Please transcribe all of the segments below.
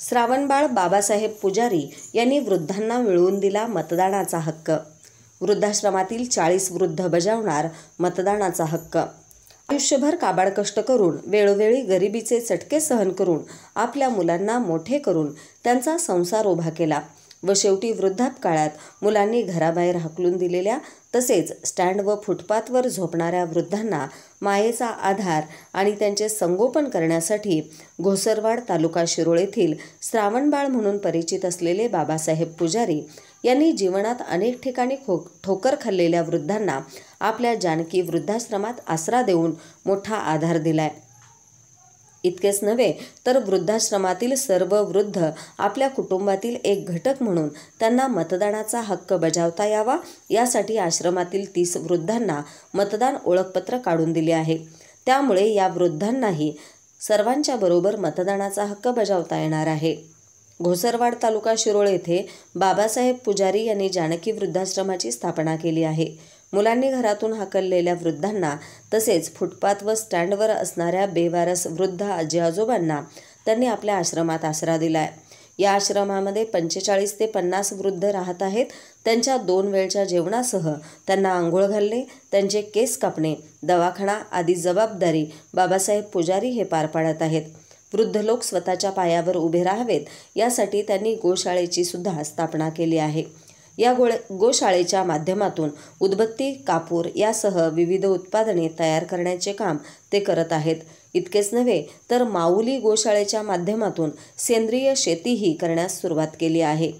श्रावणबाळ बाबासाहेब पुजारी यांनी वृद्धांना मिळवून दिला मतदानाचा हक्क वृद्धाश्रमातील चाळीस वृद्ध बजावणार मतदानाचा हक्क आयुष्यभर काबाड कष्ट करून वेळोवेळी गरिबीचे चटके सहन करून आपल्या मुलांना मोठे करून त्यांचा संसार उभा केला व शेवटी वृद्धापकाळात मुलांनी घराबाहेर हाकलून दिलेल्या तसेच स्टँड व फुटपाथवर झोपणाऱ्या वृद्धांना मायेचा आधार आणि त्यांचे संगोपन करण्यासाठी घोसरवाड तालुका शिरोळ येथील श्रावणबाळ म्हणून परिचित असलेले बाबासाहेब पुजारी यांनी जीवनात अनेक ठिकाणी खो ठोकर खाल्लेल्या वृद्धांना आपल्या जानकी वृद्धाश्रमात आसरा देऊन मोठा आधार दिलाय इतकेच नव्हे तर वृद्धाश्रमातील सर्व वृद्ध आपल्या कुटुंबातील एक घटक म्हणून त्यांना मतदानाचा हक्क बजावता यावा यासाठी आश्रमातील तीस वृद्धांना मतदान ओळखपत्र काढून दिले आहे त्यामुळे या वृद्धांनाही सर्वांच्या बरोबर मतदानाचा हक्क बजावता येणार आहे घोसरवाड तालुका शिरोळ येथे बाबासाहेब पुजारी यांनी जानकी वृद्धाश्रमाची स्थापना केली आहे मुलांनी घरातून हाकललेल्या वृद्धांना तसेच फुटपाथ व स्टँडवर असणाऱ्या बेवारस वृद्ध आजी आजोबांना त्यांनी आपल्या आश्रमात आसरा दिला आहे या आश्रमामध्ये पंचेचाळीस ते पन्नास वृद्ध राहत आहेत त्यांच्या दोन वेळच्या जेवणासह त्यांना आंघोळ घालणे त्यांचे केस कापणे दवाखाना आदी जबाबदारी बाबासाहेब पुजारी हे पार पाडत आहेत वृद्ध लोक स्वतःच्या पायावर उभे राहावेत यासाठी त्यांनी गोशाळेची सुद्धा स्थापना केली आहे या गोळे गोशाळेच्या माध्यमातून उदबत्ती कापूर यासह विविध उत्पादने तयार करण्याचे काम ते करत आहेत इतकेच नव्हे तर माऊली गोशाळेच्या माध्यमातून सेंद्रिय शेतीही करण्यास सुरुवात केली आहे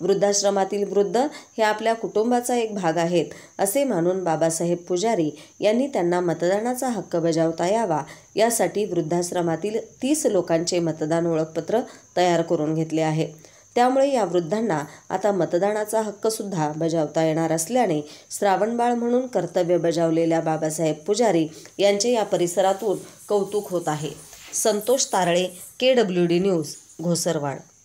वृद्धाश्रमातील वृद्ध हे आपल्या कुटुंबाचा एक भाग आहेत असे मानून बाबासाहेब पुजारी यांनी त्यांना मतदानाचा हक्क बजावता यावा यासाठी वृद्धाश्रमातील तीस लोकांचे मतदान ओळखपत्र तयार करून घेतले आहे त्यामुळे या वृद्धांना आता मतदानाचा हक्कसुद्धा बजावता येणार असल्याने श्रावणबाळ म्हणून कर्तव्य बजावलेल्या बाबासाहेब पुजारी यांचे या परिसरातून कौतुक होत आहे Santosh Tarale K W D news घोसरवाड